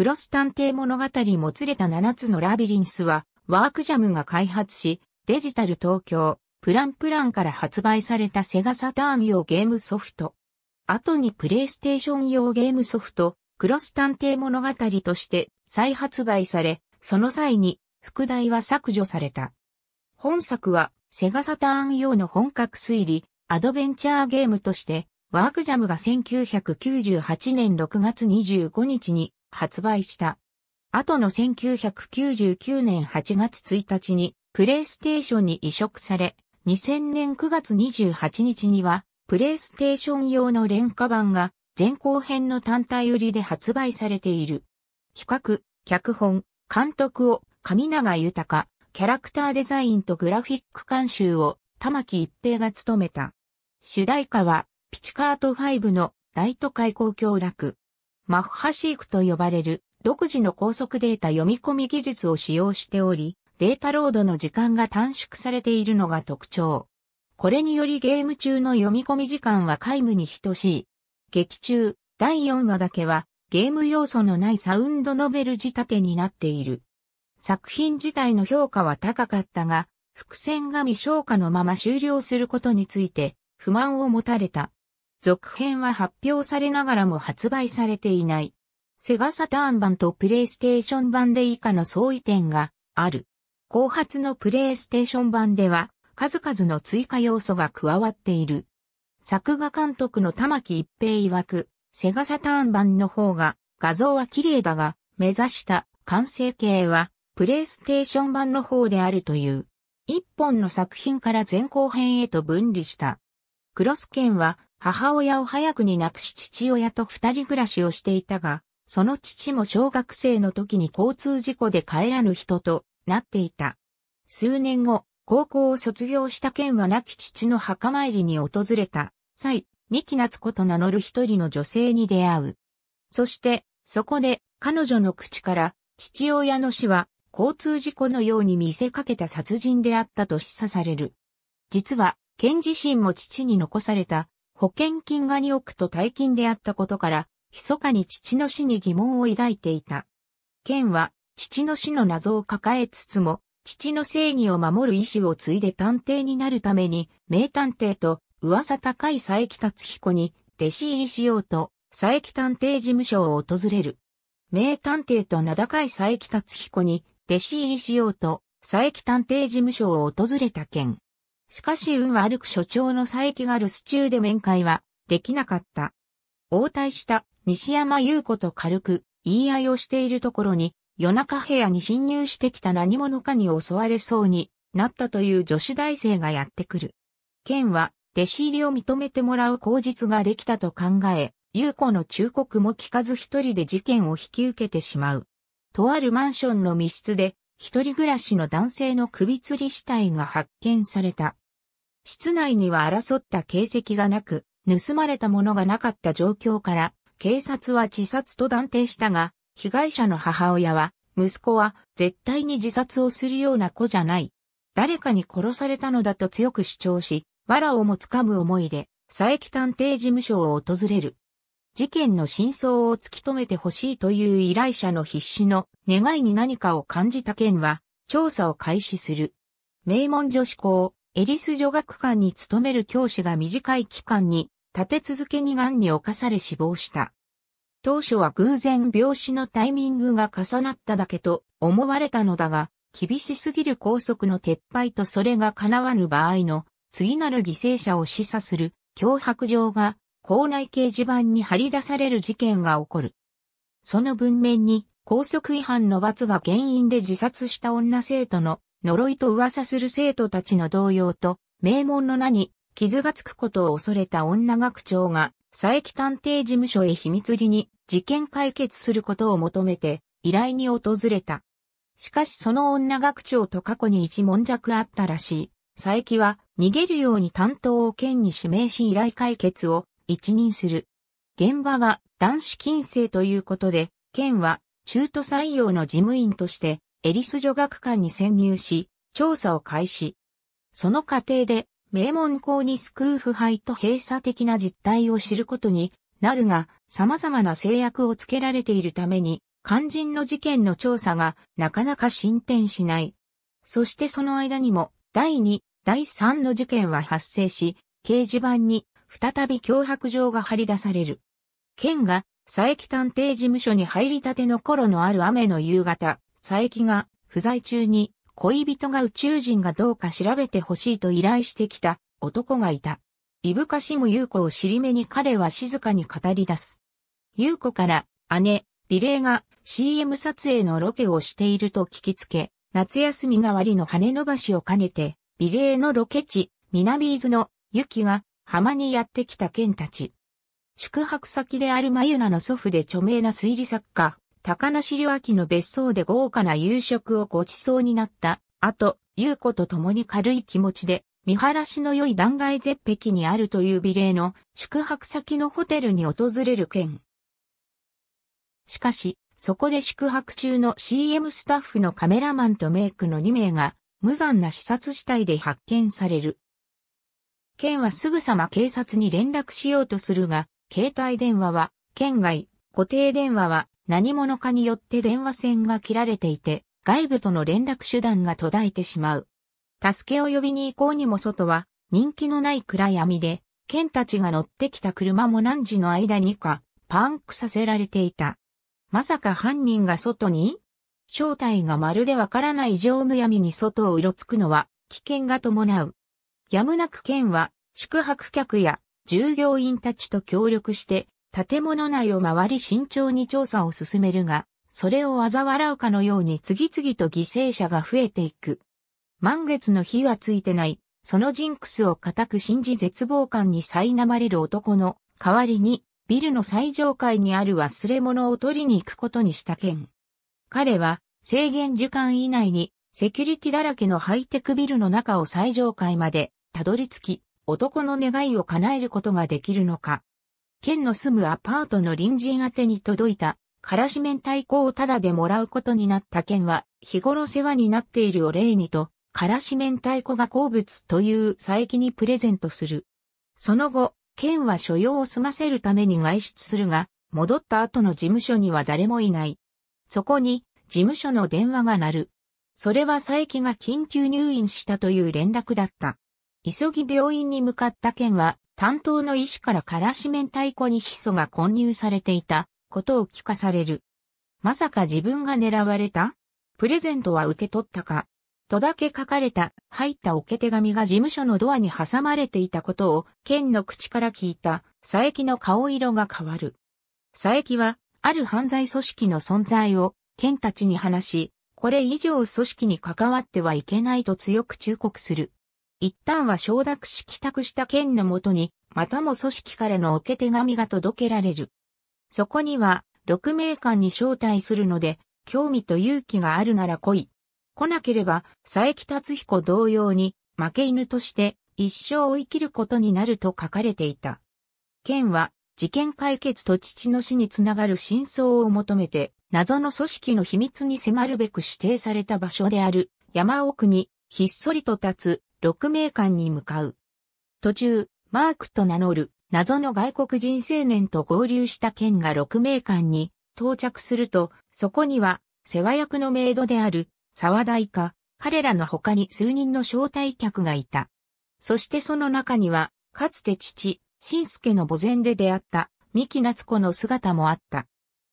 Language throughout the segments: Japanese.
クロス探偵物語もつれた7つのラビリンスは、ワークジャムが開発し、デジタル東京、プランプランから発売されたセガサターン用ゲームソフト。後にプレイステーション用ゲームソフト、クロス探偵物語として再発売され、その際に、副題は削除された。本作は、セガサターン用の本格推理、アドベンチャーゲームとして、ワークジャムが1998年6月25日に発売した。後の1999年8月1日にプレイステーションに移植され、2000年9月28日にはプレイステーション用の廉価版が前後編の単体売りで発売されている。企画、脚本、監督を上永豊、キャラクターデザインとグラフィック監修を玉木一平が務めた。主題歌はピチカート5の大都会交響楽。マッハシークと呼ばれる独自の高速データ読み込み技術を使用しており、データロードの時間が短縮されているのが特徴。これによりゲーム中の読み込み時間は皆無に等しい。劇中、第4話だけはゲーム要素のないサウンドノベル仕立てになっている。作品自体の評価は高かったが、伏線が未消化のまま終了することについて不満を持たれた。続編は発表されながらも発売されていない。セガサターン版とプレイステーション版で以下の相違点がある。後発のプレイステーション版では数々の追加要素が加わっている。作画監督の玉木一平曰く、セガサターン版の方が画像は綺麗だが、目指した完成形はプレイステーション版の方であるという。一本の作品から前後編へと分離した。クロスケンは母親を早くに亡くし父親と二人暮らしをしていたが、その父も小学生の時に交通事故で帰らぬ人となっていた。数年後、高校を卒業した県は亡き父の墓参りに訪れた際、三木夏子と名乗る一人の女性に出会う。そして、そこで彼女の口から父親の死は交通事故のように見せかけた殺人であったと示唆される。実は、県自身も父に残された保険金が2億と大金であったことから、密かに父の死に疑問を抱いていた。県は、父の死の謎を抱えつつも、父の正義を守る意志を継いで探偵になるために、名探偵と噂高い佐伯達彦に弟子入りしようと、佐伯探偵事務所を訪れる。名探偵と名高い佐伯達彦に弟子入りしようと、佐伯探偵事務所を訪れた件。しかし運悪く所長の佐伯が留守中で面会はできなかった。応対した西山優子と軽く言い合いをしているところに夜中部屋に侵入してきた何者かに襲われそうになったという女子大生がやってくる。県は弟子入りを認めてもらう口実ができたと考え、優子の忠告も聞かず一人で事件を引き受けてしまう。とあるマンションの密室で一人暮らしの男性の首吊り死体が発見された。室内には争った形跡がなく、盗まれたものがなかった状況から、警察は自殺と断定したが、被害者の母親は、息子は絶対に自殺をするような子じゃない。誰かに殺されたのだと強く主張し、藁をもつかむ思いで、佐伯探偵事務所を訪れる。事件の真相を突き止めてほしいという依頼者の必死の願いに何かを感じた件は、調査を開始する。名門女子校、エリス女学館に勤める教師が短い期間に立て続けに癌に侵され死亡した。当初は偶然病死のタイミングが重なっただけと思われたのだが、厳しすぎる拘束の撤廃とそれが叶わぬ場合の次なる犠牲者を示唆する脅迫状が校内掲示板に張り出される事件が起こる。その文面に拘束違反の罰が原因で自殺した女生徒の呪いと噂する生徒たちの動揺と、名門の名に傷がつくことを恐れた女学長が、佐伯探偵事務所へ秘密裏に事件解決することを求めて依頼に訪れた。しかしその女学長と過去に一文弱あったらしい。佐伯は逃げるように担当を県に指名し依頼解決を一任する。現場が男子禁制ということで、県は中途採用の事務員としてエリス女学館に潜入し、調査を開始。その過程で、名門校にスクー腐敗と閉鎖的な実態を知ることになるが、様々な制約をつけられているために、肝心の事件の調査がなかなか進展しない。そしてその間にも、第2、第3の事件は発生し、掲示板に再び脅迫状が張り出される。県が佐伯探偵事務所に入りたての頃のある雨の夕方、佐伯が不在中に恋人が宇宙人がどうか調べてほしいと依頼してきた男がいた。いぶかしむ優子を尻目に彼は静かに語り出す。優子から姉、美玲が CM 撮影のロケをしていると聞きつけ、夏休み代わりの羽伸ばしを兼ねて、美玲のロケ地、南伊豆の雪が浜にやってきた県たち。宿泊先であるマユナの祖父で著名な推理作家、高梨良明の別荘で豪華な夕食をご馳走になった後、優子と共に軽い気持ちで、見晴らしの良い断崖絶壁にあるという美麗の宿泊先のホテルに訪れる件。しかし、そこで宿泊中の CM スタッフのカメラマンとメイクの2名が、無残な視察死体で発見される。県はすぐさま警察に連絡しようとするが、携帯電話は、県外、固定電話は、何者かによって電話線が切られていて、外部との連絡手段が途絶えてしまう。助けを呼びに行こうにも外は、人気のない暗闇で、ケンたちが乗ってきた車も何時の間にか、パンクさせられていた。まさか犯人が外に正体がまるでわからない乗務闇に外をうろつくのは危険が伴う。やむなく県は宿泊客や従業員たちと協力して建物内を回り慎重に調査を進めるが、それを嘲笑うかのように次々と犠牲者が増えていく。満月の日はついてない、そのジンクスを固く信じ絶望感に苛まれる男の代わりに、ビルの最上階にある忘れ物を取りに行くことにした件。彼は制限時間以内にセキュリティだらけのハイテクビルの中を最上階までたどり着き、男の願いを叶えることができるのか。県の住むアパートの隣人宛に届いた、からし明太子をタダでもらうことになった県は、日頃世話になっているお礼にと、からし明太子が好物という佐伯にプレゼントする。その後、県は所用を済ませるために外出するが、戻った後の事務所には誰もいない。そこに、事務所の電話が鳴る。それは佐伯が緊急入院したという連絡だった。急ぎ病院に向かった県は、担当の医師からからし明太子にヒ素が混入されていたことを聞かされる。まさか自分が狙われたプレゼントは受け取ったかとだけ書かれた入った置け手紙が事務所のドアに挟まれていたことを、剣の口から聞いた佐伯の顔色が変わる。佐伯は、ある犯罪組織の存在を、剣たちに話し、これ以上組織に関わってはいけないと強く忠告する。一旦は承諾し帰宅した県のもとに、またも組織からの受け手紙が届けられる。そこには、六名館に招待するので、興味と勇気があるなら来い。来なければ、佐伯達彦同様に、負け犬として、一生を生きることになると書かれていた。県は、事件解決と父の死につながる真相を求めて、謎の組織の秘密に迫るべく指定された場所である、山奥に、ひっそりと立つ、鹿鳴館に向かう。途中、マークと名乗る謎の外国人青年と合流した剣が鹿鳴館に到着すると、そこには世話役のメイドである沢大か、彼らの他に数人の招待客がいた。そしてその中には、かつて父、新助の墓前で出会った三木夏子の姿もあった。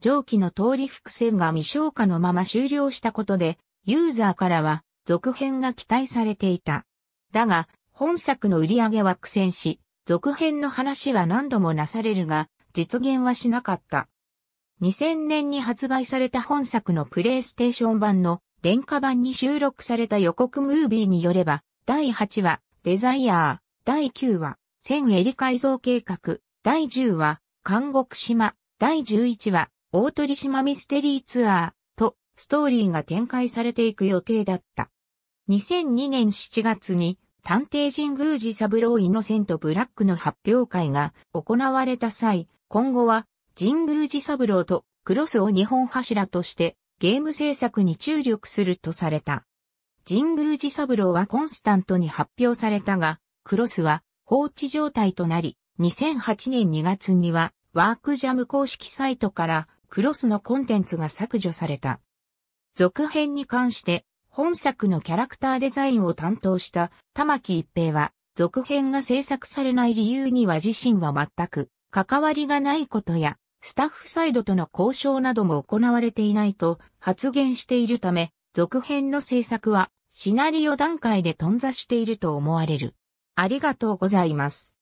上記の通り伏線が未消化のまま終了したことで、ユーザーからは続編が期待されていた。だが、本作の売り上げは苦戦し、続編の話は何度もなされるが、実現はしなかった。2000年に発売された本作のプレイステーション版の廉価版に収録された予告ムービーによれば、第8話、デザイアー、第9話、千エリ改造計画、第10話、監獄島、第11話、大鳥島ミステリーツアーとストーリーが展開されていく予定だった。2002年7月に探偵神宮寺三郎イノセントブラックの発表会が行われた際、今後は神宮寺三郎とクロスを日本柱としてゲーム制作に注力するとされた。神宮寺三郎はコンスタントに発表されたが、クロスは放置状態となり、2008年2月にはワークジャム公式サイトからクロスのコンテンツが削除された。続編に関して本作のキャラクターデザインを担当した玉木一平は、続編が制作されない理由には自身は全く関わりがないことや、スタッフサイドとの交渉なども行われていないと発言しているため、続編の制作はシナリオ段階で頓挫していると思われる。ありがとうございます。